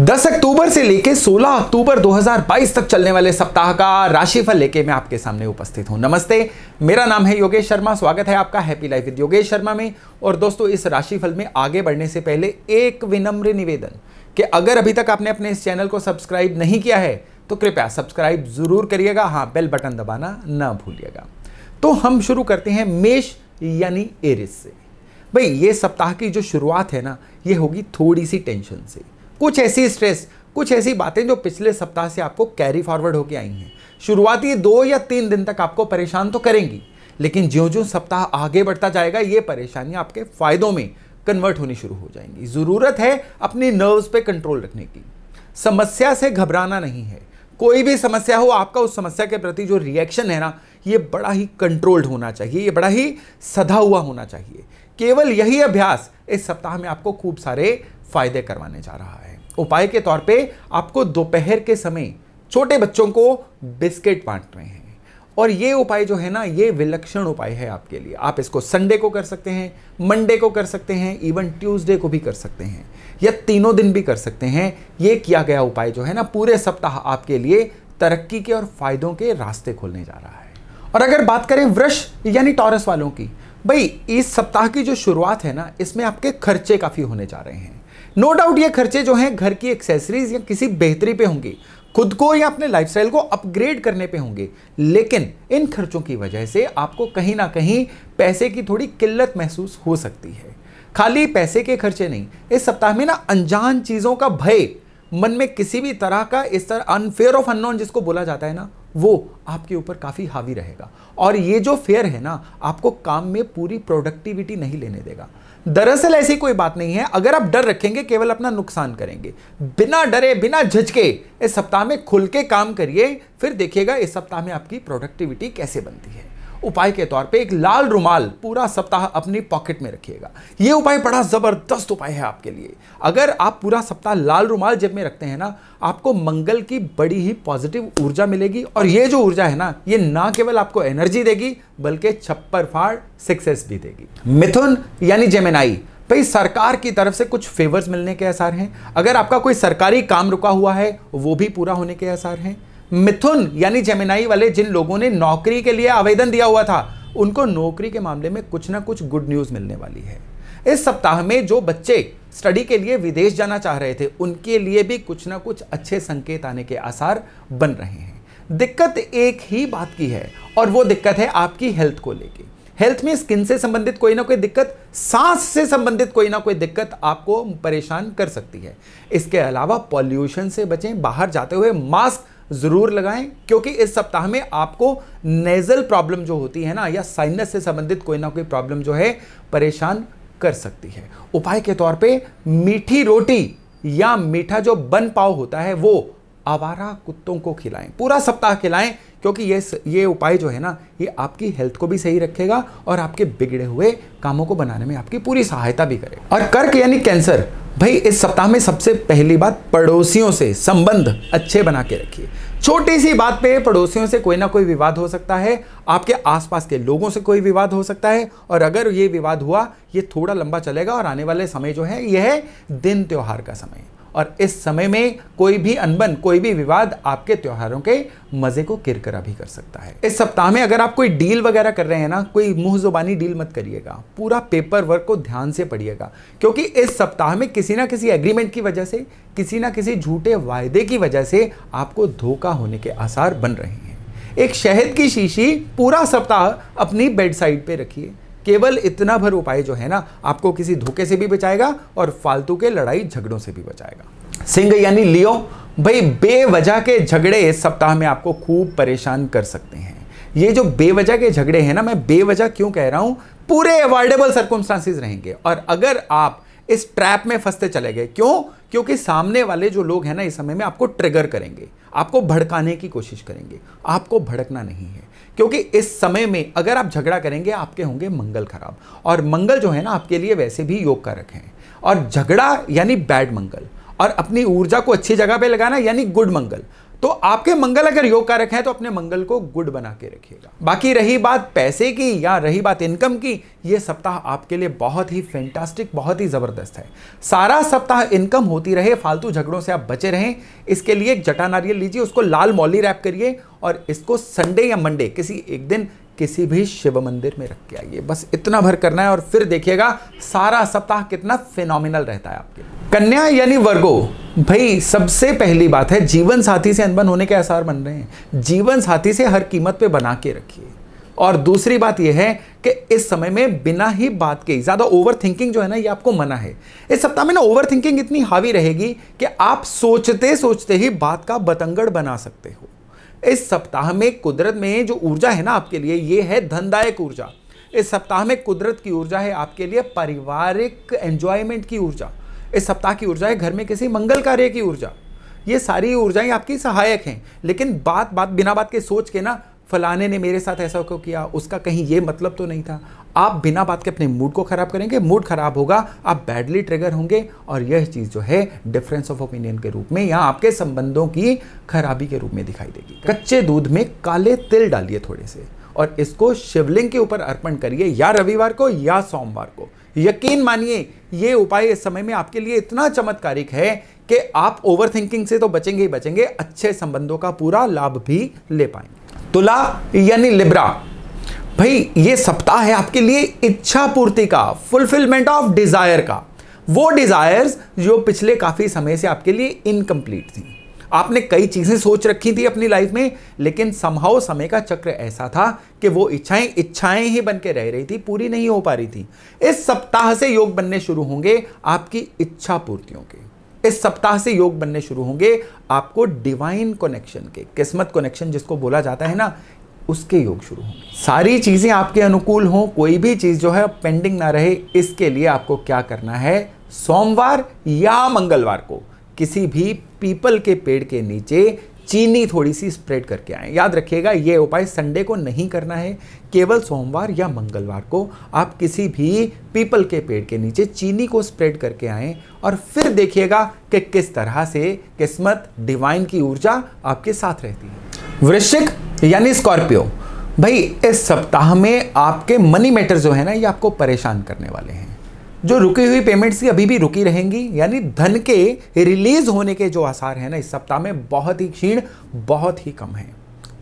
10 अक्टूबर से लेकर 16 अक्टूबर 2022 तक चलने वाले सप्ताह का राशिफल लेके मैं आपके सामने उपस्थित हूं नमस्ते मेरा नाम है योगेश शर्मा स्वागत है आपका happy life with Yogesh Sharma में और दोस्तों इस राशिफल में आगे बढ़ने से पहले एक विनम्र निवेदन कि अगर अभी तक आपने अपने इस चैनल को सब्सक्राइब नहीं किया है तो कृपया सब्सक्राइब जरूर करिएगा हाँ बेल बटन दबाना ना भूलिएगा तो हम शुरू करते हैं मेष यानी एरिस से भाई ये सप्ताह की जो शुरुआत है ना ये होगी थोड़ी सी टेंशन से कुछ ऐसी स्ट्रेस कुछ ऐसी बातें जो पिछले सप्ताह से आपको कैरी फॉरवर्ड होकर आई हैं शुरुआती दो या तीन दिन तक आपको परेशान तो करेंगी लेकिन ज्यो ज्यो सप्ताह आगे बढ़ता जाएगा ये परेशानियाँ आपके फायदों में कन्वर्ट होनी शुरू हो जाएंगी ज़रूरत है अपनी नर्व्स पे कंट्रोल रखने की समस्या से घबराना नहीं है कोई भी समस्या हो आपका उस समस्या के प्रति जो रिएक्शन है ना ये बड़ा ही कंट्रोल्ड होना चाहिए ये बड़ा ही सधा हुआ होना चाहिए केवल यही अभ्यास इस सप्ताह में आपको खूब सारे फायदे करवाने जा रहा है उपाय के तौर पे आपको दोपहर के समय छोटे बच्चों को बिस्किट बांट रहे हैं और ये उपाय जो है ना ये विलक्षण उपाय है आपके लिए आप इसको संडे को कर सकते हैं मंडे को कर सकते हैं इवन ट्यूसडे को भी कर सकते हैं या तीनों दिन भी कर सकते हैं ये किया गया उपाय जो है ना पूरे सप्ताह आपके लिए तरक्की के और फायदों के रास्ते खोलने जा रहा है और अगर बात करें वृक्ष यानी टॉरस वालों की भाई इस सप्ताह की जो शुरुआत है ना इसमें आपके खर्चे काफ़ी होने जा रहे हैं नो डाउट ये खर्चे जो हैं घर की एक्सेसरीज या किसी बेहतरी पे होंगे खुद को या अपने लाइफस्टाइल को अपग्रेड करने पे होंगे लेकिन इन खर्चों की वजह से आपको कहीं ना कहीं पैसे की थोड़ी किल्लत महसूस हो सकती है खाली पैसे के खर्चे नहीं इस सप्ताह में ना अनजान चीज़ों का भय मन में किसी भी तरह का इस तरह अनफेयर ऑफ अननोन जिसको बोला जाता है ना वो आपके ऊपर काफ़ी हावी रहेगा और ये जो फेयर है ना आपको काम में पूरी प्रोडक्टिविटी नहीं लेने देगा दरअसल ऐसी कोई बात नहीं है अगर आप डर रखेंगे केवल अपना नुकसान करेंगे बिना डरे बिना झचके इस सप्ताह में खुल के काम करिए फिर देखिएगा इस सप्ताह में आपकी प्रोडक्टिविटी कैसे बनती है उपाय के तौर पे एक लाल रुमाल पूरा सप्ताह अपनी पॉकेट में रखिएगा ये उपाय बड़ा ज़बरदस्त उपाय है आपके लिए अगर आप पूरा सप्ताह लाल रुमाल जेब में रखते हैं ना आपको मंगल की बड़ी ही पॉजिटिव ऊर्जा मिलेगी और ये जो ऊर्जा है ना ये ना केवल आपको एनर्जी देगी बल्कि छप्पर फाड़ सक्सेस भी देगी मिथुन यानी जेमेनाई भाई सरकार की तरफ से कुछ फेवर्स मिलने के आसार हैं अगर आपका कोई सरकारी काम रुका हुआ है वो भी पूरा होने के आसार हैं मिथुन यानी जेमिनाई वाले जिन लोगों ने नौकरी के लिए आवेदन दिया हुआ था उनको नौकरी के मामले में कुछ ना कुछ गुड न्यूज़ मिलने वाली है इस सप्ताह में जो बच्चे स्टडी के लिए विदेश जाना चाह रहे थे उनके लिए भी कुछ ना कुछ अच्छे संकेत आने के आसार बन रहे हैं दिक्कत एक ही बात की है और वो दिक्कत है आपकी हेल्थ को लेके हेल्थ में स्किन से संबंधित कोई ना कोई दिक्कत सांस से संबंधित कोई ना कोई दिक्कत आपको परेशान कर सकती है इसके अलावा पॉल्यूशन से बचें बाहर जाते हुए मास्क ज़रूर लगाएं क्योंकि इस सप्ताह में आपको नेज़ल प्रॉब्लम जो होती है ना या साइनस से संबंधित कोई ना कोई प्रॉब्लम जो है परेशान कर सकती है उपाय के तौर पे मीठी रोटी या मीठा जो बन पाव होता है वो आवारा कुत्तों को खिलाएं पूरा सप्ताह खिलाएं क्योंकि ये ये उपाय जो है ना ये आपकी हेल्थ को भी सही रखेगा और आपके बिगड़े हुए कामों को बनाने में आपकी पूरी सहायता भी करेगा और कर्क यानी कैंसर भाई इस सप्ताह में सबसे पहली बात पड़ोसियों से संबंध अच्छे बना के रखिए छोटी सी बात पे पड़ोसियों से कोई ना कोई विवाद हो सकता है आपके आसपास के लोगों से कोई विवाद हो सकता है और अगर ये विवाद हुआ ये थोड़ा लंबा चलेगा और आने वाले समय जो है यह दिन त्यौहार का समय और इस समय में कोई भी अनबन कोई भी विवाद आपके त्योहारों के मज़े को किरकरा भी कर सकता है इस सप्ताह में अगर आप कोई डील वगैरह कर रहे हैं ना कोई मुंह जुबानी डील मत करिएगा पूरा पेपर वर्क को ध्यान से पढ़िएगा क्योंकि इस सप्ताह में किसी ना किसी एग्रीमेंट की वजह से किसी ना किसी झूठे वायदे की वजह से आपको धोखा होने के आसार बन रहे हैं एक शहद की शीशी पूरा सप्ताह अपनी बेड साइड पर रखिए केवल इतना भर उपाय जो है ना आपको किसी धोखे से भी बचाएगा और फालतू के लड़ाई झगड़ों से भी बचाएगा सिंह यानी लियो भाई बेवजह के झगड़े इस सप्ताह में आपको खूब परेशान कर सकते हैं ये जो बेवजह के झगड़े हैं ना मैं बेवजह क्यों कह रहा हूं पूरे अवॉर्डेबल सर्कमस्टांसिस रहेंगे और अगर आप इस ट्रैप में फंसते चले गए क्यों क्योंकि सामने वाले जो लोग हैं ना इस समय में आपको ट्रिगर करेंगे आपको भड़काने की कोशिश करेंगे आपको भड़कना नहीं है क्योंकि इस समय में अगर आप झगड़ा करेंगे आपके होंगे मंगल खराब और मंगल जो है ना आपके लिए वैसे भी योग का रखें और झगड़ा यानी बैड मंगल और अपनी ऊर्जा को अच्छी जगह पे लगाना यानी गुड मंगल तो आपके मंगल अगर योग कारक है तो अपने मंगल को गुड बना के रखिएगा बाकी रही बात पैसे की या रही बात इनकम की ये सप्ताह आपके लिए बहुत ही फैंटास्टिक बहुत ही ज़बरदस्त है सारा सप्ताह इनकम होती रहे फालतू झगड़ों से आप बचे रहें इसके लिए एक जटा नारियल लीजिए उसको लाल मौली रैप करिए और इसको संडे या मंडे किसी एक दिन किसी भी शिव मंदिर में रख के आइए बस इतना भर करना है और फिर देखिएगा सारा सप्ताह कितना फिनोमिनल रहता है आपके कन्या यानी वर्गो भाई सबसे पहली बात है जीवन साथी से अनबन होने के आसार बन रहे हैं जीवन साथी से हर कीमत पे बना के रखिए और दूसरी बात यह है कि इस समय में बिना ही बात के ज़्यादा ओवर थिंकिंग जो है ना ये आपको मना है इस सप्ताह में ना ओवर थिंकिंग इतनी हावी रहेगी कि आप सोचते सोचते ही बात का बतंगड़ बना सकते हो इस सप्ताह में कुदरत में जो ऊर्जा है ना आपके लिए ये है धनदायक ऊर्जा इस सप्ताह में कुदरत की ऊर्जा है आपके लिए पारिवारिक एंजॉयमेंट की ऊर्जा इस सप्ताह की ऊर्जा है घर में किसी मंगल कार्य की ऊर्जा ये सारी ऊर्जाएं आपकी सहायक हैं लेकिन बात बात बिना बात के सोच के ना फलाने ने मेरे साथ ऐसा क्यों किया उसका कहीं ये मतलब तो नहीं था आप बिना बात के अपने मूड को ख़राब करेंगे मूड ख़राब होगा आप बैडली ट्रिगर होंगे और यह चीज़ जो है डिफरेंस ऑफ ओपिनियन के रूप में या आपके संबंधों की खराबी के रूप में दिखाई देगी कच्चे दूध में काले तिल डालिए थोड़े से और इसको शिवलिंग के ऊपर अर्पण करिए या रविवार को या सोमवार को यकीन मानिए ये उपाय इस समय में आपके लिए इतना चमत्कारिक है कि आप ओवरथिंकिंग से तो बचेंगे ही बचेंगे अच्छे संबंधों का पूरा लाभ भी ले पाएंगे तुला यानी लिब्रा भाई ये सप्ताह है आपके लिए इच्छा पूर्ति का फुलफिलमेंट ऑफ डिजायर का वो डिजायर्स जो पिछले काफी समय से आपके लिए इनकम्प्लीट थी आपने कई चीज़ें सोच रखी थी अपनी लाइफ में लेकिन संभाव समय का चक्र ऐसा था कि वो इच्छाएं इच्छाएं ही बन के रह रही थी पूरी नहीं हो पा रही थी इस सप्ताह से योग बनने शुरू होंगे आपकी इच्छा पूर्तियों के इस सप्ताह से योग बनने शुरू होंगे आपको डिवाइन कनेक्शन के किस्मत कनेक्शन जिसको बोला जाता है ना उसके योग शुरू होंगे सारी चीज़ें आपके अनुकूल हों कोई भी चीज़ जो है पेंडिंग ना रहे इसके लिए आपको क्या करना है सोमवार या मंगलवार को किसी भी पीपल के पेड़ के नीचे चीनी थोड़ी सी स्प्रेड करके आएँ याद रखिएगा ये उपाय संडे को नहीं करना है केवल सोमवार या मंगलवार को आप किसी भी पीपल के पेड़ के नीचे चीनी को स्प्रेड करके आएँ और फिर देखिएगा कि किस तरह से किस्मत डिवाइन की ऊर्जा आपके साथ रहती है वृश्चिक यानी स्कॉर्पियो भाई इस सप्ताह में आपके मनी मैटर जो है ना ये आपको परेशान करने वाले हैं जो रुकी हुई पेमेंट्स की अभी भी रुकी रहेंगी यानी धन के रिलीज होने के जो आसार हैं ना इस सप्ताह में बहुत ही क्षीण बहुत ही कम है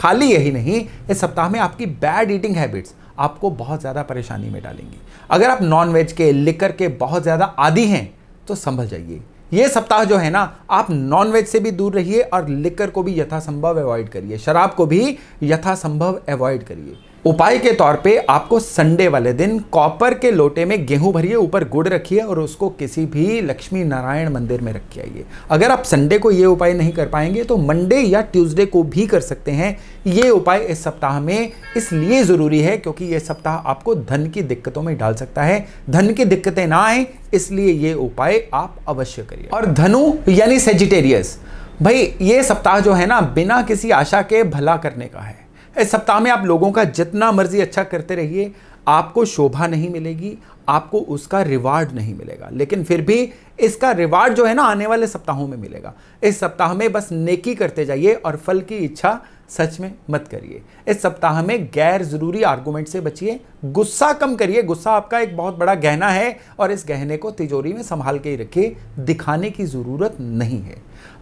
खाली यही नहीं इस सप्ताह में आपकी बैड ईटिंग हैबिट्स आपको बहुत ज़्यादा परेशानी में डालेंगी अगर आप नॉन वेज के लिकर के बहुत ज़्यादा आदि हैं तो संभल जाइए ये सप्ताह जो है ना आप नॉन वेज से भी दूर रहिए और लिकर को भी यथासंभव अवॉइड करिए शराब को भी यथासंभव अवॉइड करिए उपाय के तौर पे आपको संडे वाले दिन कॉपर के लोटे में गेहूं भरिए ऊपर गुड़ रखिए और उसको किसी भी लक्ष्मी नारायण मंदिर में रख के आइए अगर आप संडे को ये उपाय नहीं कर पाएंगे तो मंडे या ट्यूसडे को भी कर सकते हैं ये उपाय इस सप्ताह में इसलिए ज़रूरी है क्योंकि ये सप्ताह आपको धन की दिक्कतों में डाल सकता है धन की दिक्कतें ना आए इसलिए ये उपाय आप अवश्य करिए और धनु यानी सेजिटेरियस भाई ये सप्ताह जो है ना बिना किसी आशा के भला करने का है इस सप्ताह में आप लोगों का जितना मर्जी अच्छा करते रहिए आपको शोभा नहीं मिलेगी आपको उसका रिवार्ड नहीं मिलेगा लेकिन फिर भी इसका रिवार्ड जो है ना आने वाले सप्ताहों में मिलेगा इस सप्ताह में बस नेकी करते जाइए और फल की इच्छा सच में मत करिए इस सप्ताह में गैर ज़रूरी आर्गूमेंट से बचिए गुस्सा कम करिए गुस्सा आपका एक बहुत बड़ा गहना है और इस गहने को तिजोरी में संभाल के रखिए दिखाने की ज़रूरत नहीं है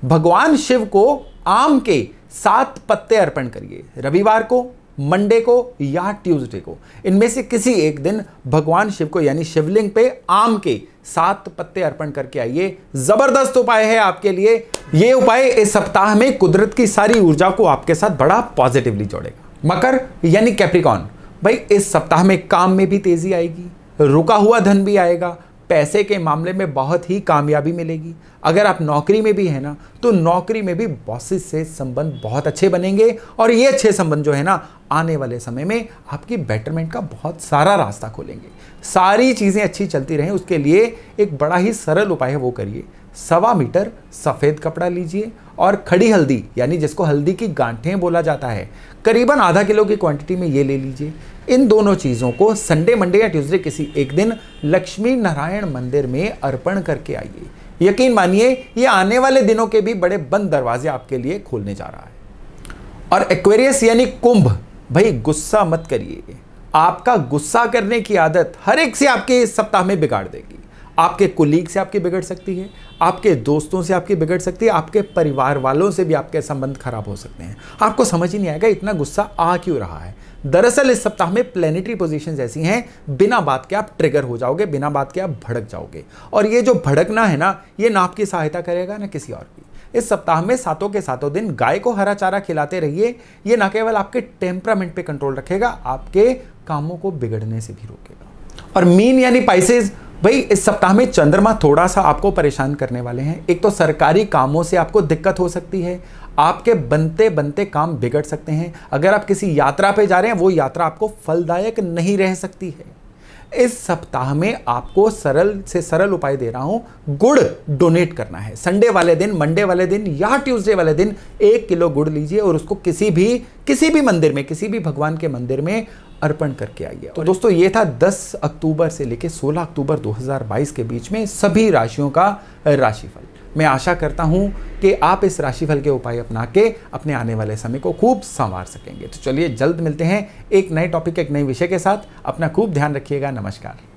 भगवान शिव को आम के सात पत्ते अर्पण करिए रविवार को मंडे को या ट्यूसडे को इनमें से किसी एक दिन भगवान शिव को यानी शिवलिंग पे आम के सात पत्ते अर्पण करके आइए जबरदस्त उपाय है आपके लिए ये उपाय इस सप्ताह में कुदरत की सारी ऊर्जा को आपके साथ बड़ा पॉजिटिवली जोड़ेगा मकर यानी कैप्रिकॉन भाई इस सप्ताह में काम में भी तेजी आएगी रुका हुआ धन भी आएगा पैसे के मामले में बहुत ही कामयाबी मिलेगी अगर आप नौकरी में भी हैं ना तो नौकरी में भी बॉसेस से संबंध बहुत अच्छे बनेंगे और ये अच्छे संबंध जो है ना आने वाले समय में आपकी बेटरमेंट का बहुत सारा रास्ता खोलेंगे सारी चीज़ें अच्छी चलती रहें उसके लिए एक बड़ा ही सरल उपाय है वो करिए सवा मीटर सफ़ेद कपड़ा लीजिए और खड़ी हल्दी यानी जिसको हल्दी की गांठें बोला जाता है करीबन आधा किलो की क्वांटिटी में ये ले लीजिए इन दोनों चीज़ों को संडे मंडे या ट्यूसडे किसी एक दिन लक्ष्मी नारायण मंदिर में अर्पण करके आइए यकीन मानिए ये आने वाले दिनों के भी बड़े बंद दरवाजे आपके लिए खोलने जा रहा है और एक्वेरियस यानी कुंभ भाई गुस्सा मत करिए आपका गुस्सा करने की आदत हर एक से आपके इस सप्ताह में बिगाड़ देगी आपके कुलीग से आपकी बिगड़ सकती है आपके दोस्तों से आपकी बिगड़ सकती है आपके परिवार वालों से भी आपके संबंध खराब हो सकते हैं आपको समझ ही नहीं आएगा इतना गुस्सा आ क्यों रहा है दरअसल इस सप्ताह में प्लेनेटरी पोजीशंस ऐसी हैं बिना बात के आप ट्रिगर हो जाओगे बिना बात के आप भड़क जाओगे और ये जो भड़कना है ना ये ना आपकी सहायता करेगा ना किसी और की इस सप्ताह में सातों के सातों दिन गाय को हरा चारा खिलाते रहिए ये ना केवल आपके टेम्परामेंट पर कंट्रोल रखेगा आपके कामों को बिगड़ने से भी रोकेगा और मीन यानी पाइसेज भाई इस सप्ताह में चंद्रमा थोड़ा सा आपको परेशान करने वाले हैं एक तो सरकारी कामों से आपको दिक्कत हो सकती है आपके बनते बनते काम बिगड़ सकते हैं अगर आप किसी यात्रा पे जा रहे हैं वो यात्रा आपको फलदायक नहीं रह सकती है इस सप्ताह में आपको सरल से सरल उपाय दे रहा हूं गुड़ डोनेट करना है संडे वाले दिन मंडे वाले दिन या ट्यूसडे वाले दिन एक किलो गुड़ लीजिए और उसको किसी भी किसी भी मंदिर में किसी भी भगवान के मंदिर में अर्पण करके गया तो दोस्तों ये था 10 अक्टूबर से लेकर 16 अक्टूबर 2022 के बीच में सभी राशियों का राशिफल मैं आशा करता हूँ कि आप इस राशिफल के उपाय अपना के अपने आने वाले समय को खूब संवार सकेंगे तो चलिए जल्द मिलते हैं एक नए टॉपिक एक नए विषय के साथ अपना खूब ध्यान रखिएगा नमस्कार